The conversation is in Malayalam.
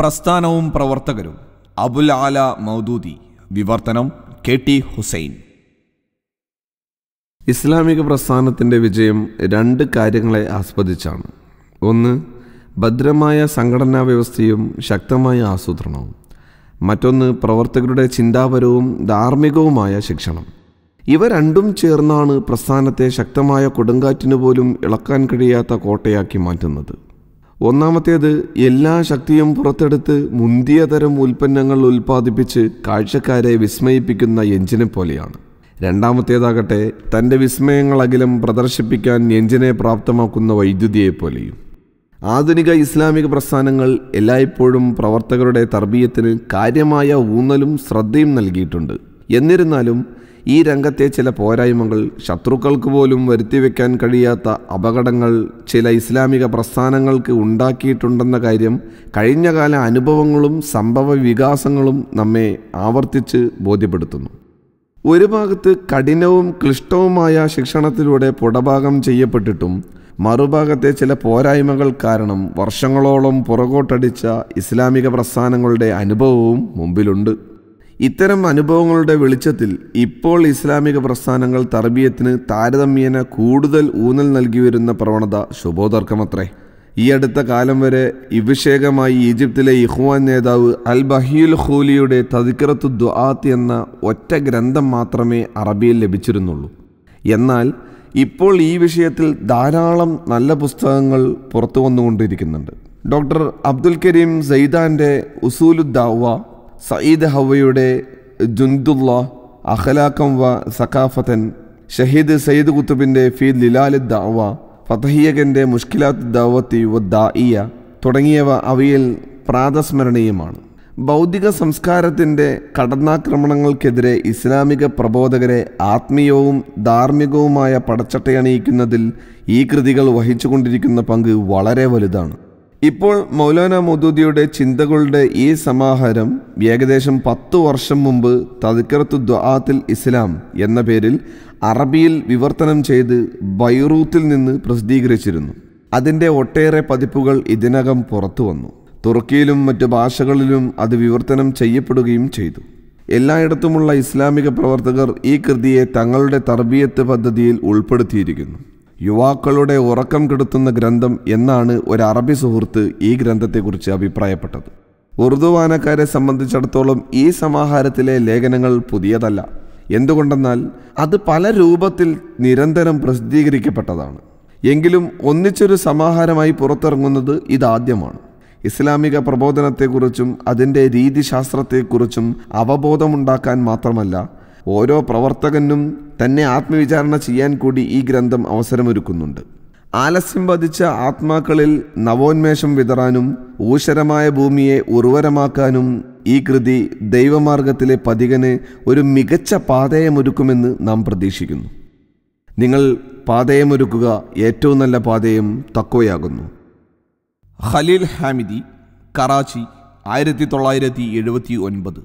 പ്രസ്ഥാനവും പ്രവർത്തകരും അബുൽ ആല മൗദൂദി വിവർത്തനം കെ ടി ഹുസൈൻ ഇസ്ലാമിക പ്രസ്ഥാനത്തിൻ്റെ വിജയം രണ്ട് കാര്യങ്ങളെ ആസ്വദിച്ചാണ് ഒന്ന് ഭദ്രമായ സംഘടനാ വ്യവസ്ഥയും ശക്തമായ ആസൂത്രണവും മറ്റൊന്ന് പ്രവർത്തകരുടെ ചിന്താപരവും ധാർമ്മികവുമായ ശിക്ഷണം ഇവ രണ്ടും ചേർന്നാണ് പ്രസ്ഥാനത്തെ ശക്തമായ കൊടുങ്കാറ്റിനു പോലും ഇളക്കാൻ കഴിയാത്ത കോട്ടയാക്കി മാറ്റുന്നത് ഒന്നാമത്തേത് എല്ലാ ശക്തിയും പുറത്തെടുത്ത് മുന്തിയ തരം ഉൽപ്പന്നങ്ങൾ ഉൽപ്പാദിപ്പിച്ച് കാഴ്ചക്കാരെ വിസ്മയിപ്പിക്കുന്ന എഞ്ചിനെ പോലെയാണ് രണ്ടാമത്തേതാകട്ടെ തൻ്റെ വിസ്മയങ്ങളകിലും പ്രദർശിപ്പിക്കാൻ എഞ്ചിനെ പ്രാപ്തമാക്കുന്ന വൈദ്യുതിയെപ്പോലെയും ആധുനിക ഇസ്ലാമിക പ്രസ്ഥാനങ്ങൾ എല്ലായ്പ്പോഴും പ്രവർത്തകരുടെ തർബീയത്തിന് കാര്യമായ ഊന്നലും ശ്രദ്ധയും നൽകിയിട്ടുണ്ട് എന്നിരുന്നാലും ഈ രംഗത്തെ ചില പോരായ്മകൾ ശത്രുക്കൾക്ക് പോലും വരുത്തിവെക്കാൻ കഴിയാത്ത അപകടങ്ങൾ ചില ഇസ്ലാമിക പ്രസ്ഥാനങ്ങൾക്ക് ഉണ്ടാക്കിയിട്ടുണ്ടെന്ന കാര്യം കഴിഞ്ഞകാല അനുഭവങ്ങളും സംഭവ വികാസങ്ങളും നമ്മെ ആവർത്തിച്ച് ബോധ്യപ്പെടുത്തുന്നു ഒരു ഭാഗത്ത് കഠിനവും ക്ലിഷ്ടവുമായ ശിക്ഷണത്തിലൂടെ പുടഭാഗം ചെയ്യപ്പെട്ടിട്ടും മറുഭാഗത്തെ ചില പോരായ്മകൾ കാരണം വർഷങ്ങളോളം പുറകോട്ടടിച്ച ഇസ്ലാമിക പ്രസ്ഥാനങ്ങളുടെ അനുഭവവും മുമ്പിലുണ്ട് ഇത്തരം അനുഭവങ്ങളുടെ വെളിച്ചത്തിൽ ഇപ്പോൾ ഇസ്ലാമിക പ്രസ്ഥാനങ്ങൾ തർബീയത്തിന് താരതമ്യേന കൂടുതൽ ഊന്നൽ നൽകി വരുന്ന പ്രവണത ശുഭോതർക്കമത്രേ ഈ അടുത്ത കാലം വരെ ഇവിഷേകമായി ഈജിപ്തിലെ ഇഹ്വാൻ നേതാവ് അൽ ബഹിയുൽ ഖൂലിയുടെ തദിക്കറത്തു ദുആത്ത് എന്ന ഒറ്റ ഗ്രന്ഥം മാത്രമേ അറബിയിൽ ലഭിച്ചിരുന്നുള്ളൂ എന്നാൽ ഇപ്പോൾ ഈ വിഷയത്തിൽ ധാരാളം നല്ല പുസ്തകങ്ങൾ പുറത്തു വന്നുകൊണ്ടിരിക്കുന്നുണ്ട് ഡോക്ടർ അബ്ദുൽ കരീം സെയ്ദാൻ്റെ ഉസൂലുദ്ദാവ സയ്യിദ് ഹവയുടെ ജുന്തുള്ള അഖലാക്കം വ സഖാഫത്തൻ ഷഹീദ് സയ്യിദ് കുത്തുബിൻ്റെ ഫി ലിലാലി ദാവ ഫതഹിയകൻ്റെ മുഷ്കിലാത്ത് ദാവത്തി വ ദാഇയ തുടങ്ങിയവ അവയിൽ പ്രാതസ്മരണീയമാണ് ബൗദ്ധിക സംസ്കാരത്തിൻ്റെ കടന്നാക്രമണങ്ങൾക്കെതിരെ ഇസ്ലാമിക പ്രബോധകരെ ആത്മീയവും ധാർമ്മികവുമായ പടച്ചട്ടയണിയിക്കുന്നതിൽ ഈ കൃതികൾ വഹിച്ചുകൊണ്ടിരിക്കുന്ന പങ്ക് വളരെ വലുതാണ് ഇപ്പോൾ മൗലാന മൗദൂദിയുടെ ചിന്തകളുടെ ഈ സമാഹാരം ഏകദേശം പത്തു വർഷം മുമ്പ് തദ്ക്കറത്തു ദ്വാത്തിൽ ഇസ്ലാം എന്ന പേരിൽ അറബിയിൽ വിവർത്തനം ചെയ്ത് ബൈറൂത്തിൽ നിന്ന് പ്രസിദ്ധീകരിച്ചിരുന്നു അതിൻ്റെ ഒട്ടേറെ പതിപ്പുകൾ ഇതിനകം പുറത്തു വന്നു തുർക്കിയിലും മറ്റു ഭാഷകളിലും അത് വിവർത്തനം ചെയ്യപ്പെടുകയും ചെയ്തു എല്ലായിടത്തുമുള്ള ഇസ്ലാമിക പ്രവർത്തകർ ഈ കൃതിയെ തങ്ങളുടെ തർബീയത്ത് പദ്ധതിയിൽ ഉൾപ്പെടുത്തിയിരിക്കുന്നു യുവാക്കളുടെ ഉറക്കം കെടുത്തുന്ന ഗ്രന്ഥം എന്നാണ് ഒരു അറബി സുഹൃത്ത് ഈ ഗ്രന്ഥത്തെക്കുറിച്ച് അഭിപ്രായപ്പെട്ടത് ഉറുദു വായനക്കാരെ സംബന്ധിച്ചിടത്തോളം ഈ സമാഹാരത്തിലെ ലേഖനങ്ങൾ പുതിയതല്ല എന്തുകൊണ്ടെന്നാൽ അത് പല രൂപത്തിൽ നിരന്തരം പ്രസിദ്ധീകരിക്കപ്പെട്ടതാണ് എങ്കിലും ഒന്നിച്ചൊരു സമാഹാരമായി പുറത്തിറങ്ങുന്നത് ഇതാദ്യമാണ് ഇസ്ലാമിക പ്രബോധനത്തെക്കുറിച്ചും അതിൻ്റെ രീതിശാസ്ത്രത്തെക്കുറിച്ചും അവബോധമുണ്ടാക്കാൻ മാത്രമല്ല ഓരോ പ്രവർത്തകനും തന്നെ ആത്മവിചാരണ ചെയ്യാൻ കൂടി ഈ ഗ്രന്ഥം അവസരമൊരുക്കുന്നുണ്ട് ആലസ്യം വധിച്ച ആത്മാക്കളിൽ നവോന്മേഷം വിതറാനും ഊഷരമായ ഭൂമിയെ ഉർവരമാക്കാനും ഈ കൃതി ദൈവമാർഗത്തിലെ പതികന് ഒരു മികച്ച പാതയമൊരുക്കുമെന്ന് നാം പ്രതീക്ഷിക്കുന്നു നിങ്ങൾ പാതയമൊരുക്കുക ഏറ്റവും നല്ല പാതയം തക്കോയാകുന്നു ഖലീൽ ഹാമിദി കറാച്ചി ആയിരത്തി തൊള്ളായിരത്തി എഴുപത്തി ഒൻപത്